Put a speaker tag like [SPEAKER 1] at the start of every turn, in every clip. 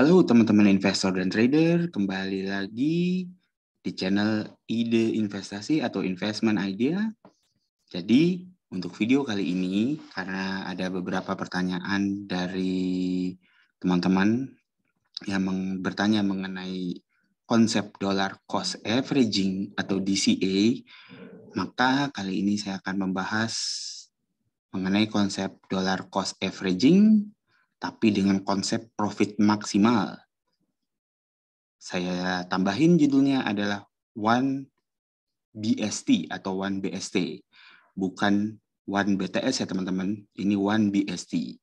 [SPEAKER 1] Halo teman-teman investor dan trader, kembali lagi di channel Ide Investasi atau Investment Idea. Jadi, untuk video kali ini karena ada beberapa pertanyaan dari teman-teman yang bertanya mengenai konsep dollar cost averaging atau DCA, maka kali ini saya akan membahas mengenai konsep dollar cost averaging tapi dengan konsep profit maksimal. Saya tambahin judulnya adalah One BST atau One BST, bukan One BTS ya teman-teman, ini One BST.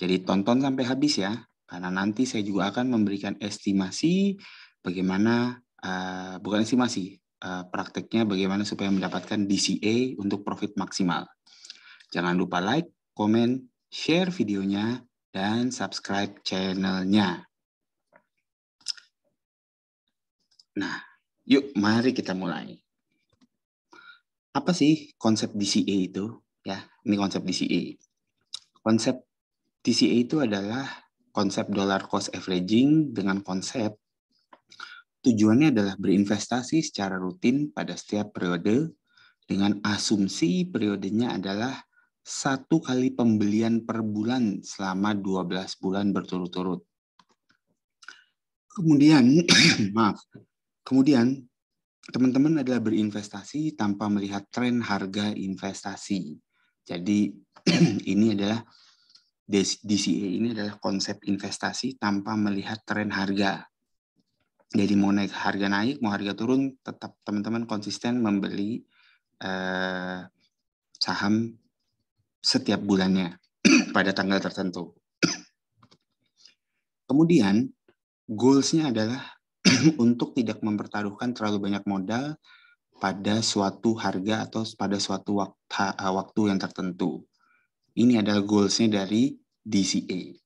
[SPEAKER 1] Jadi tonton sampai habis ya, karena nanti saya juga akan memberikan estimasi bagaimana, uh, bukan estimasi, uh, prakteknya bagaimana supaya mendapatkan DCA untuk profit maksimal. Jangan lupa like, komen, share videonya, dan subscribe channelnya. Nah, yuk mari kita mulai. Apa sih konsep DCA itu? Ya, ini konsep DCA. Konsep DCA itu adalah konsep dollar cost averaging dengan konsep tujuannya adalah berinvestasi secara rutin pada setiap periode dengan asumsi periodenya adalah satu kali pembelian per bulan selama 12 bulan berturut-turut. Kemudian, maaf, kemudian teman-teman adalah berinvestasi tanpa melihat tren harga investasi. Jadi ini adalah DCA ini adalah konsep investasi tanpa melihat tren harga. Jadi mau naik harga naik, mau harga turun, tetap teman-teman konsisten membeli eh, saham setiap bulannya pada tanggal tertentu. Kemudian, goalsnya adalah untuk tidak mempertaruhkan terlalu banyak modal pada suatu harga atau pada suatu waktu, yang tertentu. Ini adalah goalsnya dari DCA.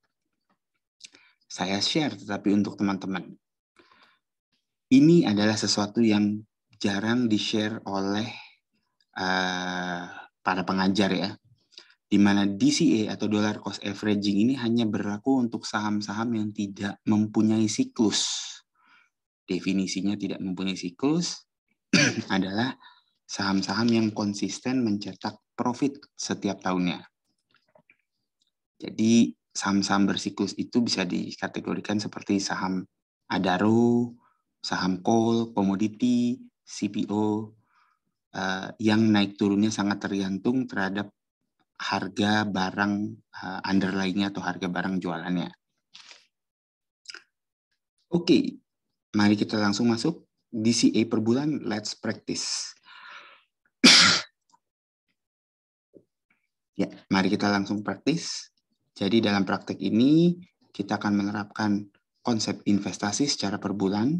[SPEAKER 1] Saya share tetapi untuk teman-teman. Ini adalah sesuatu yang jarang di-share oleh uh, para pengajar ya di mana DCA atau dollar cost averaging ini hanya berlaku untuk saham-saham yang tidak mempunyai siklus. Definisinya tidak mempunyai siklus adalah saham-saham yang konsisten mencetak profit setiap tahunnya. Jadi saham-saham bersiklus itu bisa dikategorikan seperti saham Adaro, saham coal, komoditi, CPO, eh, yang naik turunnya sangat tergantung terhadap harga barang uh, eh, underlying atau harga barang jualannya. Oke, okay. mari kita langsung masuk DCA per bulan. Let's practice. ya, mari kita langsung praktis. Jadi dalam praktek ini kita akan menerapkan konsep investasi secara per bulan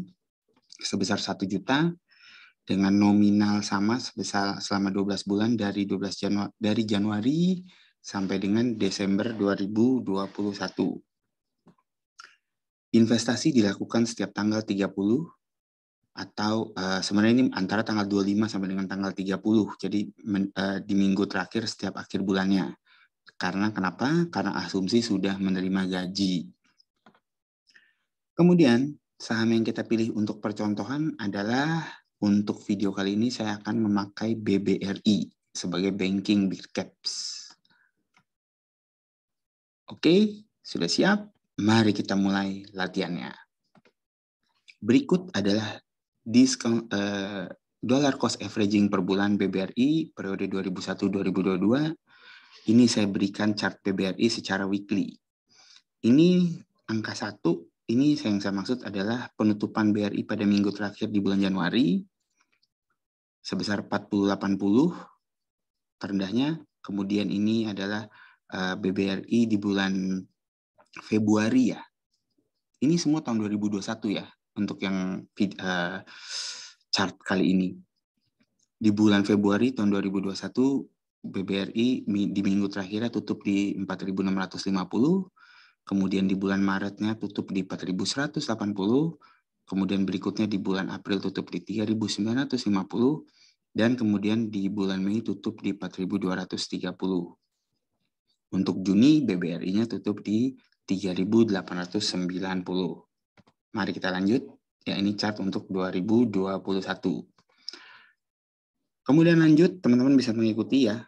[SPEAKER 1] sebesar 1 juta dengan nominal sama sebesar selama 12 bulan dari 12 Januari dari Januari sampai dengan Desember 2021. Investasi dilakukan setiap tanggal 30 atau uh, sebenarnya ini antara tanggal 25 sampai dengan tanggal 30. Jadi men, uh, di minggu terakhir setiap akhir bulannya. Karena kenapa? Karena asumsi sudah menerima gaji. Kemudian saham yang kita pilih untuk percontohan adalah untuk video kali ini saya akan memakai BBRI sebagai banking big caps. Oke, sudah siap? Mari kita mulai latihannya. Berikut adalah diskon uh, eh, dollar cost averaging per bulan BBRI periode 2001-2022. Ini saya berikan chart BBRI secara weekly. Ini angka satu ini yang saya maksud adalah penutupan BRI pada minggu terakhir di bulan Januari sebesar 4080 terendahnya. Kemudian ini adalah eh, BBRI di bulan Februari ya. Ini semua tahun 2021 ya untuk yang eh, chart kali ini. Di bulan Februari tahun 2021 BBRI di minggu terakhirnya tutup di 4.650, kemudian di bulan Maretnya tutup di 4.180, kemudian berikutnya di bulan April tutup di 3.950 dan kemudian di bulan Mei tutup di 4.230. Untuk Juni BBRI-nya tutup di 3.890. Mari kita lanjut. Ya ini chart untuk 2021. Kemudian lanjut teman-teman bisa mengikuti ya.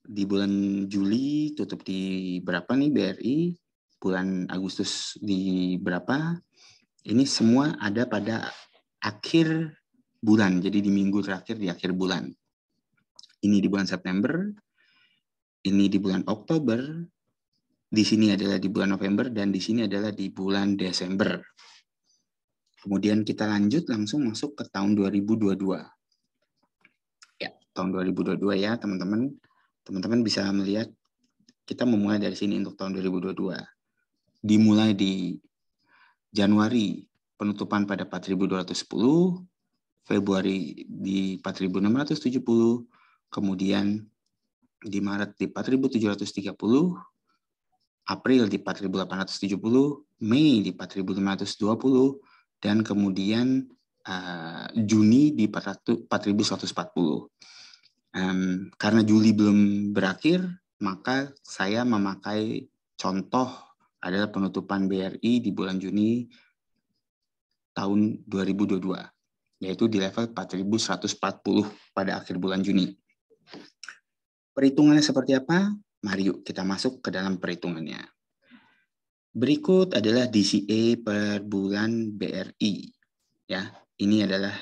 [SPEAKER 1] Di bulan Juli tutup di berapa nih BRI? Bulan Agustus di berapa? Ini semua ada pada akhir bulan, jadi di minggu terakhir di akhir bulan. Ini di bulan September, ini di bulan Oktober, di sini adalah di bulan November, dan di sini adalah di bulan Desember. Kemudian kita lanjut langsung masuk ke tahun 2022. Ya, tahun 2022 ya teman-teman. Teman-teman bisa melihat kita memulai dari sini untuk tahun 2022. Dimulai di Januari penutupan pada 4210, Februari di 4670, kemudian di Maret di 4730, April di 4870, Mei di 4520, dan kemudian uh, Juni di 4140. Um, karena Juli belum berakhir, maka saya memakai contoh adalah penutupan BRI di bulan Juni tahun 2022, yaitu di level 4.140 pada akhir bulan Juni. Perhitungannya seperti apa? Mari yuk kita masuk ke dalam perhitungannya. Berikut adalah DCA per bulan BRI. Ya, ini adalah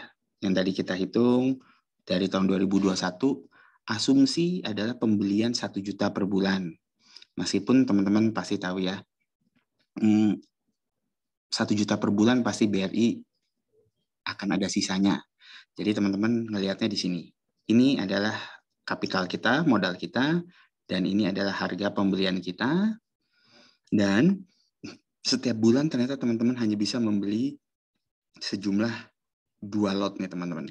[SPEAKER 1] yang tadi kita hitung dari tahun 2021. Asumsi adalah pembelian 1 juta per bulan. Meskipun teman-teman pasti tahu ya, Hmm, satu juta per bulan pasti BRI akan ada sisanya. Jadi teman-teman ngelihatnya di sini. Ini adalah kapital kita, modal kita, dan ini adalah harga pembelian kita. Dan setiap bulan ternyata teman-teman hanya bisa membeli sejumlah dua lot nih teman-teman.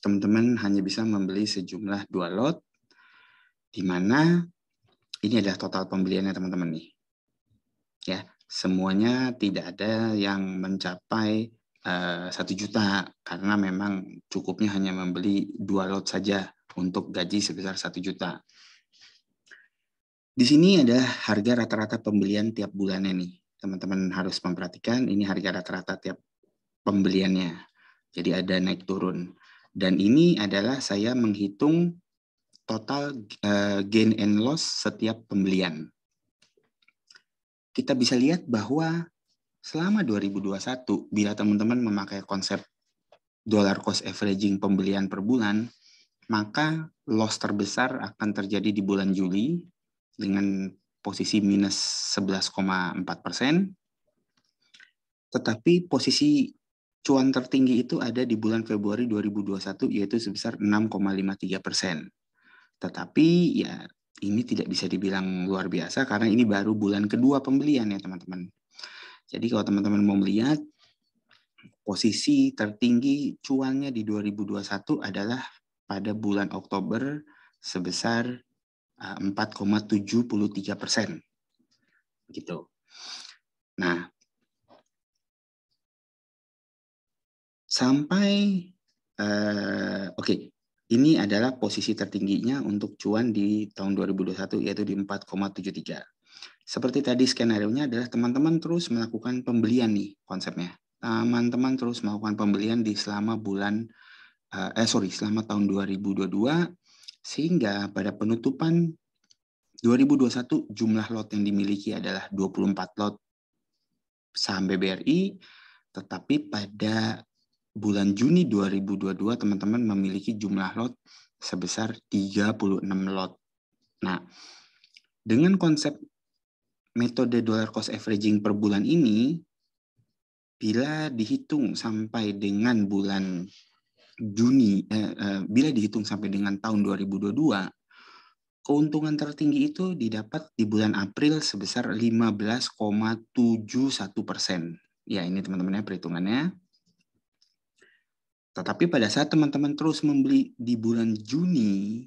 [SPEAKER 1] Teman-teman hanya bisa membeli sejumlah dua lot, di mana ini adalah total pembeliannya teman-teman nih ya semuanya tidak ada yang mencapai eh, satu uh, juta karena memang cukupnya hanya membeli dua lot saja untuk gaji sebesar satu juta. Di sini ada harga rata-rata pembelian tiap bulannya nih. Teman-teman harus memperhatikan ini harga rata-rata tiap pembeliannya. Jadi ada naik turun. Dan ini adalah saya menghitung total eh, gain and loss setiap pembelian kita bisa lihat bahwa selama 2021, bila teman-teman memakai konsep dollar cost averaging pembelian per bulan, maka loss terbesar akan terjadi di bulan Juli dengan posisi minus 11,4 persen. Tetapi posisi cuan tertinggi itu ada di bulan Februari 2021 yaitu sebesar 6,53 persen. Tetapi ya ini tidak bisa dibilang luar biasa karena ini baru bulan kedua pembelian ya teman-teman. Jadi kalau teman-teman mau melihat posisi tertinggi cuannya di 2021 adalah pada bulan Oktober sebesar 4,73 eh, persen, gitu. Nah, sampai uh, oke okay. Ini adalah posisi tertingginya untuk cuan di tahun 2021 yaitu di 4,73. Seperti tadi skenario-nya adalah teman-teman terus melakukan pembelian nih konsepnya. Teman-teman terus melakukan pembelian di selama bulan eh, eh sorry selama tahun 2022 sehingga pada penutupan 2021 jumlah lot yang dimiliki adalah 24 lot saham BBRI tetapi pada bulan Juni 2022 teman-teman memiliki jumlah lot sebesar 36 lot. Nah, dengan konsep metode dollar cost averaging per bulan ini, bila dihitung sampai dengan bulan Juni, eh, eh, bila dihitung sampai dengan tahun 2022, keuntungan tertinggi itu didapat di bulan April sebesar 15,71 persen. Ya, ini teman temannya perhitungannya. Tetapi pada saat teman-teman terus membeli di bulan Juni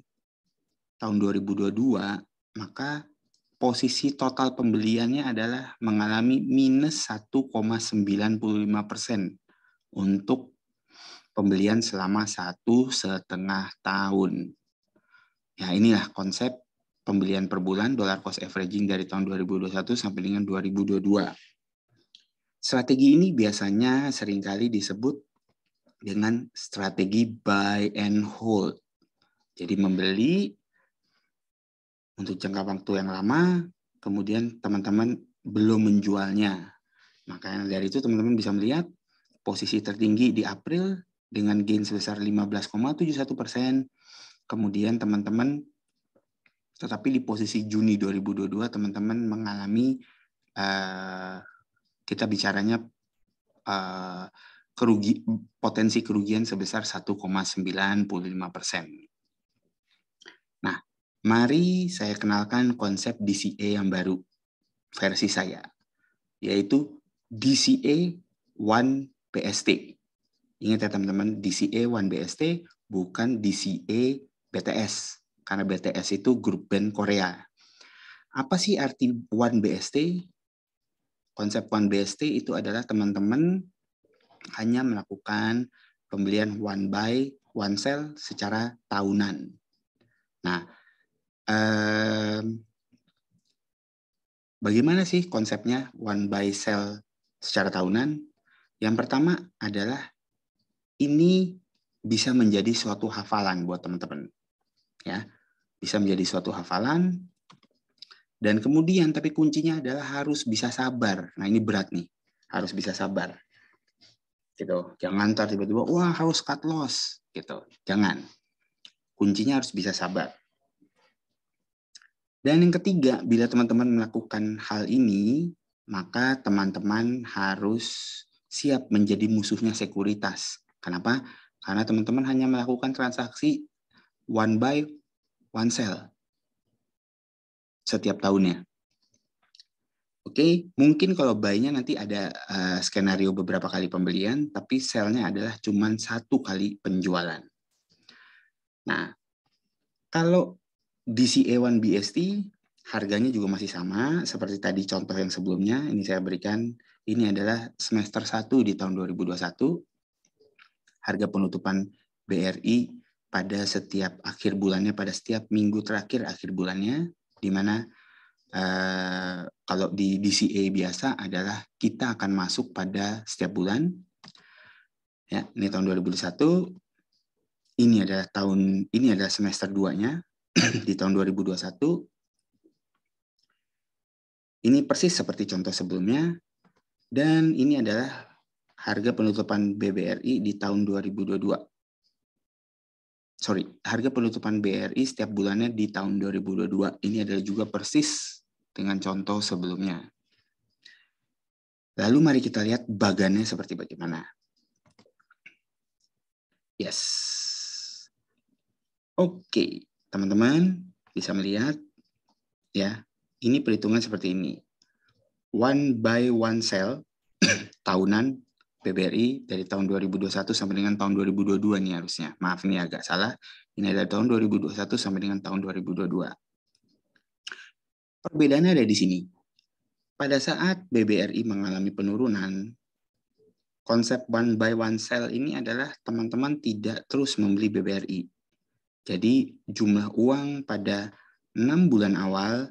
[SPEAKER 1] tahun 2022, maka posisi total pembeliannya adalah mengalami minus 1,95 persen untuk pembelian selama satu setengah tahun. Ya inilah konsep pembelian per bulan dollar cost averaging dari tahun 2021 sampai dengan 2022. Strategi ini biasanya seringkali disebut dengan strategi buy and hold. Jadi membeli untuk jangka waktu yang lama, kemudian teman-teman belum menjualnya. makanya dari itu teman-teman bisa melihat posisi tertinggi di April dengan gain sebesar 15,71 persen. Kemudian teman-teman, tetapi di posisi Juni 2022 teman-teman mengalami uh, kita bicaranya uh, kerugi, potensi kerugian sebesar 1,95 persen. Nah, mari saya kenalkan konsep DCA yang baru versi saya, yaitu DCA 1 BST. Ingat ya teman-teman, DCA 1 BST bukan DCA BTS, karena BTS itu grup band Korea. Apa sih arti 1 BST? Konsep 1 BST itu adalah teman-teman hanya melakukan pembelian one buy one sell secara tahunan. Nah, eh, bagaimana sih konsepnya one buy sell secara tahunan? Yang pertama adalah ini bisa menjadi suatu hafalan buat teman-teman. Ya, bisa menjadi suatu hafalan dan kemudian tapi kuncinya adalah harus bisa sabar. Nah, ini berat nih. Harus bisa sabar gitu jangan ntar tiba-tiba wah harus cut loss gitu jangan kuncinya harus bisa sabar dan yang ketiga bila teman-teman melakukan hal ini maka teman-teman harus siap menjadi musuhnya sekuritas kenapa karena teman-teman hanya melakukan transaksi one buy one sell setiap tahunnya Oke, okay, mungkin kalau buy nanti ada uh, skenario beberapa kali pembelian, tapi selnya adalah cuma satu kali penjualan. Nah, kalau DCA1 BST harganya juga masih sama seperti tadi contoh yang sebelumnya ini saya berikan ini adalah semester 1 di tahun 2021 harga penutupan BRI pada setiap akhir bulannya pada setiap minggu terakhir akhir bulannya di mana Eh, kalau di DCA biasa adalah kita akan masuk pada setiap bulan. Ya, ini tahun 2021. Ini adalah tahun ini adalah semester 2-nya di tahun 2021. Ini persis seperti contoh sebelumnya dan ini adalah harga penutupan BBRI di tahun 2022. Sorry, harga penutupan BRI setiap bulannya di tahun 2022. Ini adalah juga persis dengan contoh sebelumnya. Lalu mari kita lihat bagannya seperti bagaimana. Yes. Oke, okay. teman-teman bisa melihat ya. Ini perhitungan seperti ini. One by one cell tahunan PBRI dari tahun 2021 sampai dengan tahun 2022 nih harusnya. Maaf ini agak salah. Ini dari tahun 2021 sampai dengan tahun 2022. Perbedaannya ada di sini. Pada saat BBRI mengalami penurunan, konsep one by one sell ini adalah teman-teman tidak terus membeli BBRI. Jadi jumlah uang pada 6 bulan awal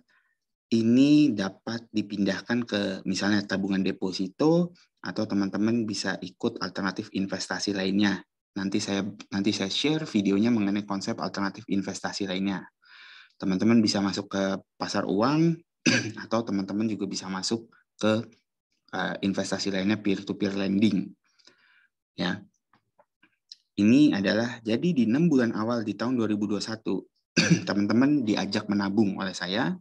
[SPEAKER 1] ini dapat dipindahkan ke misalnya tabungan deposito atau teman-teman bisa ikut alternatif investasi lainnya. Nanti saya nanti saya share videonya mengenai konsep alternatif investasi lainnya teman-teman bisa masuk ke pasar uang atau teman-teman juga bisa masuk ke eh, investasi lainnya peer-to-peer lending. Ya. Ini adalah jadi di enam bulan awal di tahun 2021 teman-teman diajak menabung oleh saya.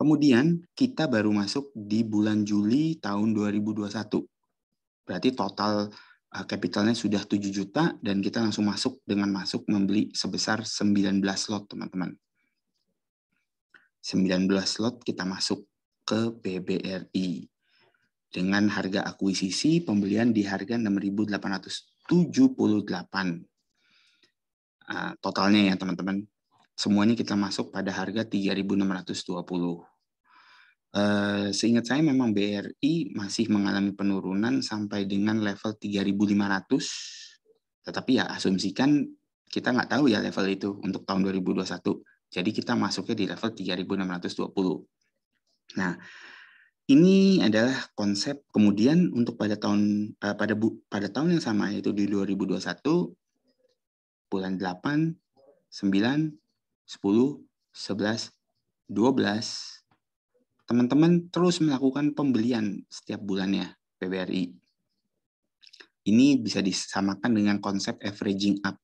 [SPEAKER 1] Kemudian kita baru masuk di bulan Juli tahun 2021. Berarti total eh, capitalnya sudah 7 juta dan kita langsung masuk dengan masuk membeli sebesar 19 lot teman-teman. 19 slot kita masuk ke PBRI dengan harga akuisisi pembelian di harga 6.878. Uh, ah, totalnya ya teman-teman. Semuanya kita masuk pada harga 3.620. Uh, eh, seingat saya memang BRI masih mengalami penurunan sampai dengan level 3.500. Tetapi ya asumsikan kita nggak tahu ya level itu untuk tahun 2021 jadi kita masuknya di level 3620. Nah, ini adalah konsep kemudian untuk pada tahun eh, pada bu, pada tahun yang sama yaitu di 2021 bulan 8, 9, 10, 11, 12 teman-teman terus melakukan pembelian setiap bulannya PBRI. Ini bisa disamakan dengan konsep averaging up.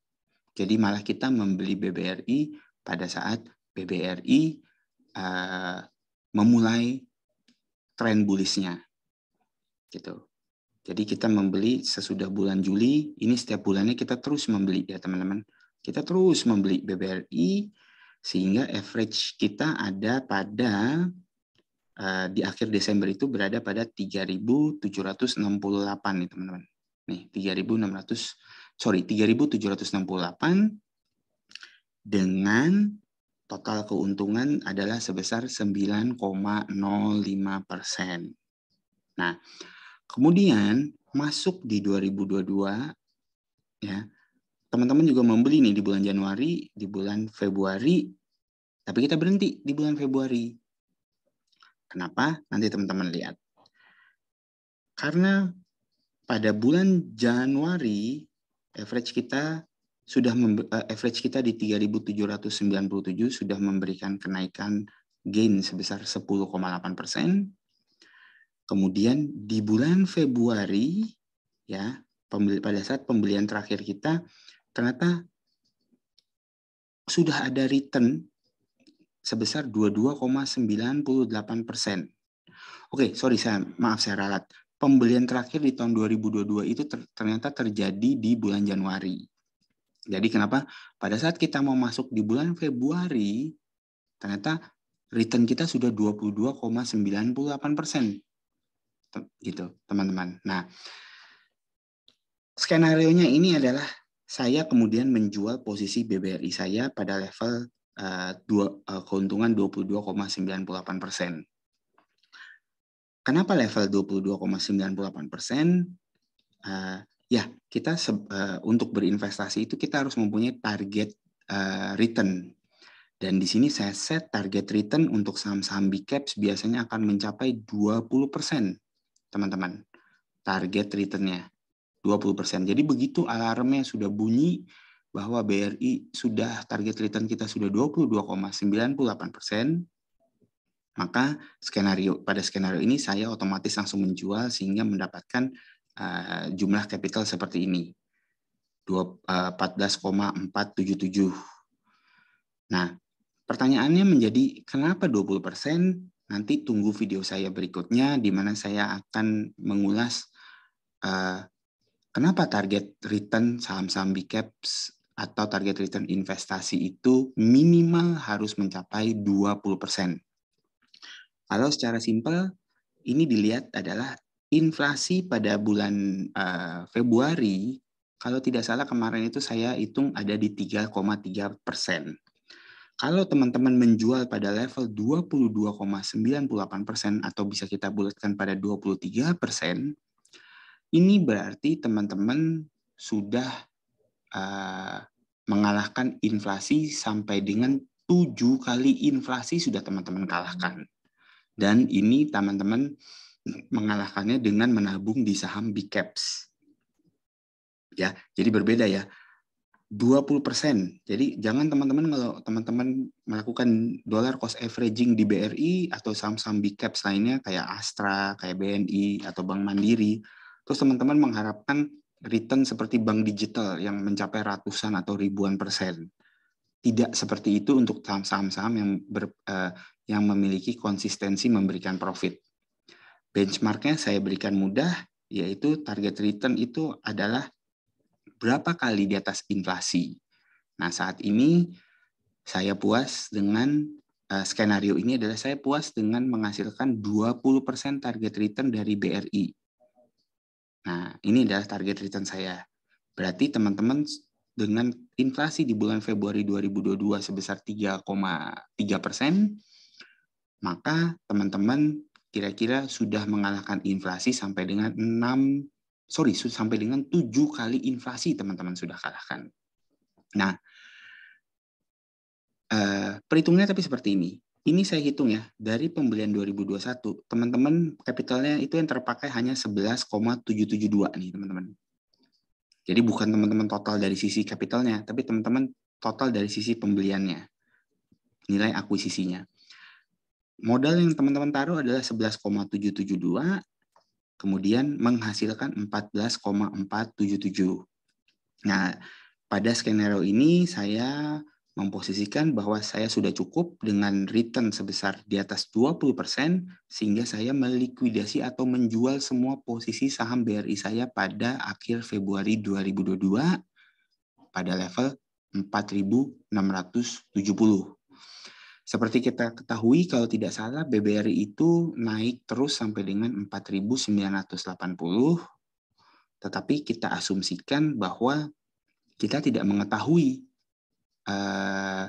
[SPEAKER 1] Jadi malah kita membeli BBRI pada saat BBRI uh, eh, memulai tren bullishnya, gitu. Jadi kita membeli sesudah bulan Juli, ini setiap bulannya kita terus membeli ya teman-teman. Kita terus membeli BBRI sehingga average kita ada pada uh, di akhir Desember itu berada pada 3.768 nih teman-teman. Nih 3.600 sorry 3.768 dengan total keuntungan adalah sebesar 9,05 persen. Nah, kemudian masuk di 2022, ya teman-teman juga membeli nih di bulan Januari, di bulan Februari, tapi kita berhenti di bulan Februari. Kenapa? Nanti teman-teman lihat. Karena pada bulan Januari average kita sudah eh, average kita di 3.797 sudah memberikan kenaikan gain sebesar 10,8 persen. Kemudian di bulan Februari ya pada saat pembelian terakhir kita ternyata sudah ada return sebesar 22,98 persen. Oke, sorry saya maaf saya ralat. Pembelian terakhir di tahun 2022 itu ternyata terjadi di bulan Januari jadi kenapa pada saat kita mau masuk di bulan Februari, ternyata return kita sudah 22,98 persen. Gitu, teman-teman. Nah, skenario-nya ini adalah saya kemudian menjual posisi BBRI saya pada level uh, dua, uh, keuntungan 22,98 persen. Kenapa level 22,98 persen? Eh, Ya, kita uh, untuk berinvestasi itu kita harus mempunyai target uh, return. Dan di sini saya set target return untuk saham-saham big caps biasanya akan mencapai 20%, teman-teman. Target returnnya 20%. Jadi begitu alarmnya sudah bunyi bahwa BRI sudah target return kita sudah 22,98%, maka skenario pada skenario ini saya otomatis langsung menjual sehingga mendapatkan uh, jumlah capital seperti ini. 14,477. Eh, nah, pertanyaannya menjadi kenapa 20%? Nanti tunggu video saya berikutnya di mana saya akan mengulas uh, kenapa target return saham-saham big caps atau target return investasi itu minimal harus mencapai 20%. Kalau secara simpel ini dilihat adalah inflasi pada bulan uh, Februari, kalau tidak salah kemarin itu saya hitung ada di 3,3 persen. Kalau teman-teman menjual pada level 22,98 persen atau bisa kita bulatkan pada 23 persen, ini berarti teman-teman sudah uh, mengalahkan inflasi sampai dengan tujuh kali inflasi sudah teman-teman kalahkan. Dan ini teman-teman mengalahkannya dengan menabung di saham big caps. Ya, jadi berbeda ya. 20%. Jadi jangan teman-teman kalau teman-teman melakukan dollar cost averaging di BRI atau saham-saham big caps lainnya kayak Astra, kayak BNI atau Bank Mandiri, terus teman-teman mengharapkan return seperti bank digital yang mencapai ratusan atau ribuan persen. Tidak seperti itu untuk saham-saham yang ber, uh, yang memiliki konsistensi memberikan profit. Benchmarknya saya berikan mudah, yaitu target return itu adalah berapa kali di atas inflasi. Nah saat ini saya puas dengan uh, skenario ini adalah saya puas dengan menghasilkan 20% target return dari BRI. Nah ini adalah target return saya. Berarti teman-teman dengan inflasi di bulan Februari 2022 sebesar 3,3 persen, maka teman-teman kira-kira sudah mengalahkan inflasi sampai dengan 6 sorry sampai dengan 7 kali inflasi teman-teman sudah kalahkan. Nah, eh, perhitungannya tapi seperti ini. Ini saya hitung ya, dari pembelian 2021, teman-teman kapitalnya itu yang terpakai hanya 11,772 nih teman-teman. Jadi bukan teman-teman total dari sisi kapitalnya, tapi teman-teman total dari sisi pembeliannya, nilai akuisisinya. Modal yang teman-teman taruh adalah 11,772, kemudian menghasilkan 14,477. Nah, pada skenario ini saya memposisikan bahwa saya sudah cukup dengan return sebesar di atas 20% sehingga saya melikuidasi atau menjual semua posisi saham BRI saya pada akhir Februari 2022 pada level 4670. Seperti kita ketahui kalau tidak salah BBRI itu naik terus sampai dengan 4.980 tetapi kita asumsikan bahwa kita tidak mengetahui eh,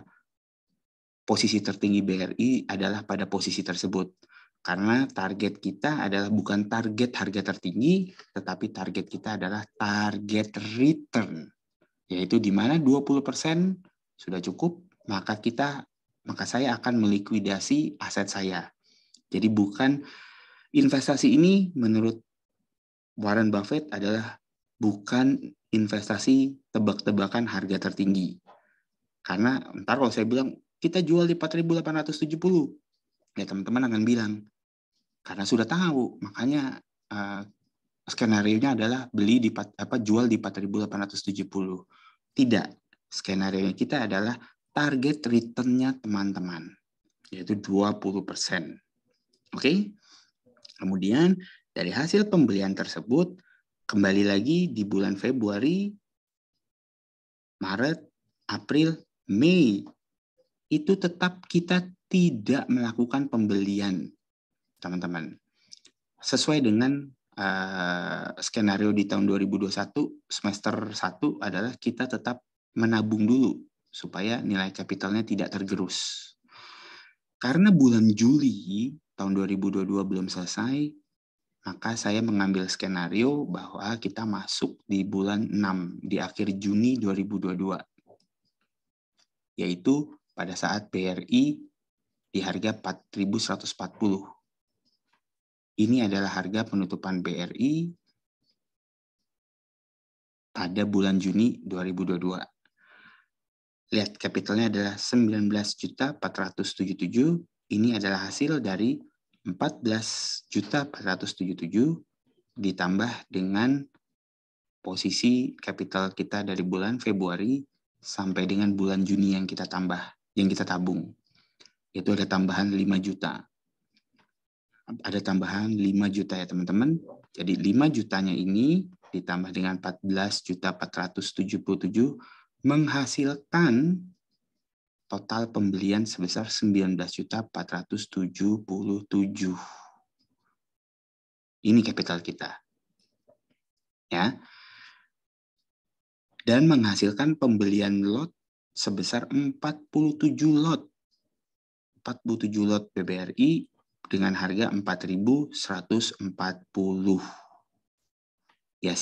[SPEAKER 1] posisi tertinggi BRI adalah pada posisi tersebut karena target kita adalah bukan target harga tertinggi, tetapi target kita adalah target return, yaitu di mana 20% sudah cukup, maka kita maka saya akan melikuidasi aset saya. Jadi bukan investasi ini menurut Warren Buffett adalah bukan investasi tebak-tebakan harga tertinggi. Karena ntar kalau saya bilang kita jual di 4.870, ya teman-teman akan bilang karena sudah tahu, makanya uh, skenario-nya adalah beli di apa jual di 4.870. Tidak, skenario kita adalah target returnnya teman-teman, yaitu 20%. Oke, okay? kemudian dari hasil pembelian tersebut, kembali lagi di bulan Februari, Maret, April, Mei, itu tetap kita tidak melakukan pembelian, teman-teman. Sesuai dengan uh, skenario di tahun 2021, semester 1 adalah kita tetap menabung dulu supaya nilai kapitalnya tidak tergerus. Karena bulan Juli tahun 2022 belum selesai, maka saya mengambil skenario bahwa kita masuk di bulan 6 di akhir Juni 2022. Yaitu pada saat BRI di harga 4140. Ini adalah harga penutupan BRI pada bulan Juni 2022. Lihat capitalnya adalah 19.477. Ini adalah hasil dari 14.477 ditambah dengan posisi capital kita dari bulan Februari sampai dengan bulan Juni yang kita tambah, yang kita tabung. Itu ada tambahan 5 juta. Ada tambahan 5 juta ya teman-teman. Jadi 5 jutanya ini ditambah dengan 14 juta 477 menghasilkan total pembelian sebesar 19.477. Ini kapital kita. Ya. Dan menghasilkan pembelian lot sebesar 47 lot. 47 lot BBRI dengan harga 4.140. Yes.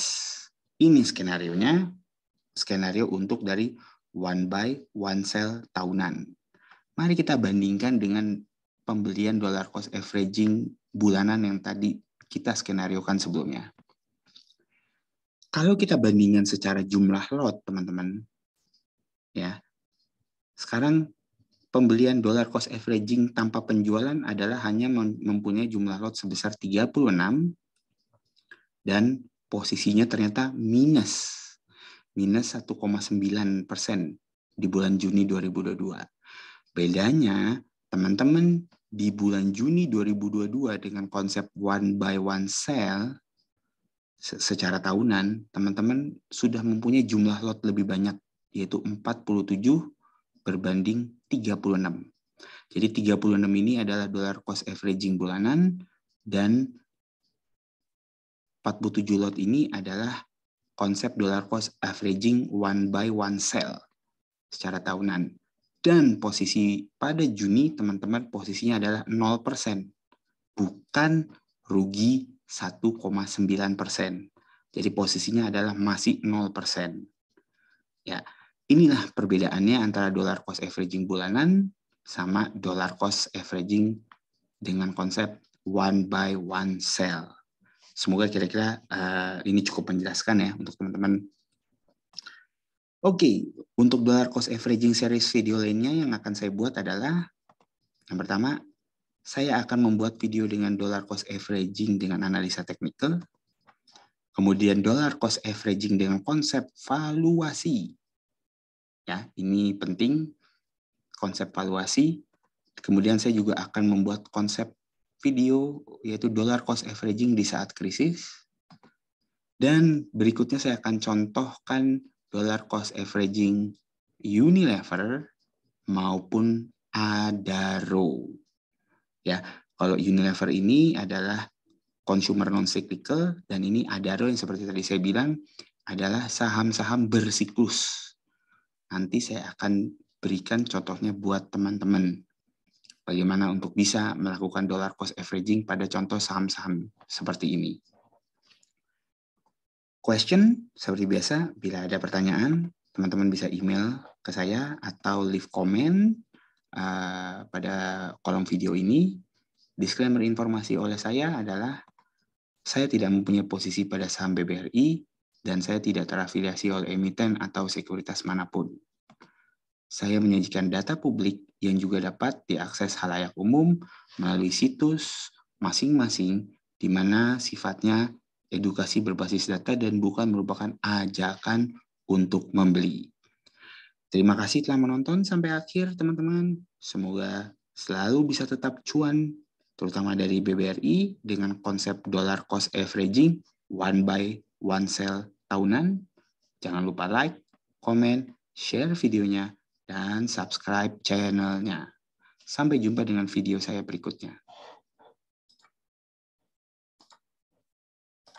[SPEAKER 1] Ini skenario nya skenario untuk dari one buy one sell tahunan. Mari kita bandingkan dengan pembelian dollar cost averaging bulanan yang tadi kita skenariokan sebelumnya. Kalau kita bandingkan secara jumlah lot, teman-teman, ya. Sekarang pembelian dollar cost averaging tanpa penjualan adalah hanya mempunyai jumlah lot sebesar 36 dan posisinya ternyata minus minus 1,9 persen di bulan Juni 2022. Bedanya, teman-teman di bulan Juni 2022 dengan konsep one by one sale secara tahunan, teman-teman sudah mempunyai jumlah lot lebih banyak, yaitu 47 berbanding 36. Jadi 36 ini adalah dollar cost averaging bulanan, dan 47 lot ini adalah konsep dollar cost averaging one by one sell secara tahunan. Dan posisi pada Juni teman-teman posisinya adalah 0%, bukan rugi 1,9%. Jadi posisinya adalah masih 0%. Ya, inilah perbedaannya antara dollar cost averaging bulanan sama dollar cost averaging dengan konsep one by one sell. Semoga kira-kira uh, ini cukup menjelaskan ya untuk teman-teman. Oke, okay, untuk dollar cost averaging series video lainnya yang akan saya buat adalah yang pertama, saya akan membuat video dengan dollar cost averaging dengan analisa teknikal, kemudian dollar cost averaging dengan konsep valuasi. Ya, ini penting konsep valuasi. Kemudian saya juga akan membuat konsep video yaitu dollar cost averaging di saat krisis. Dan berikutnya saya akan contohkan dollar cost averaging Unilever maupun Adaro. Ya, kalau Unilever ini adalah consumer non cyclical dan ini Adaro yang seperti tadi saya bilang adalah saham-saham bersiklus. Nanti saya akan berikan contohnya buat teman-teman bagaimana untuk bisa melakukan dollar cost averaging pada contoh saham-saham seperti ini. Question, seperti biasa, bila ada pertanyaan, teman-teman bisa email ke saya atau leave comment uh, pada kolom video ini. Disclaimer informasi oleh saya adalah saya tidak mempunyai posisi pada saham BBRI dan saya tidak terafiliasi oleh emiten atau sekuritas manapun. Saya menyajikan data publik yang juga dapat diakses halayak umum melalui situs masing-masing di mana sifatnya edukasi berbasis data dan bukan merupakan ajakan untuk membeli. Terima kasih telah menonton sampai akhir teman-teman. Semoga selalu bisa tetap cuan terutama dari BBRI dengan konsep dollar cost averaging one buy one sell tahunan. Jangan lupa like, comment, share videonya dan subscribe channelnya. Sampai jumpa dengan video saya berikutnya.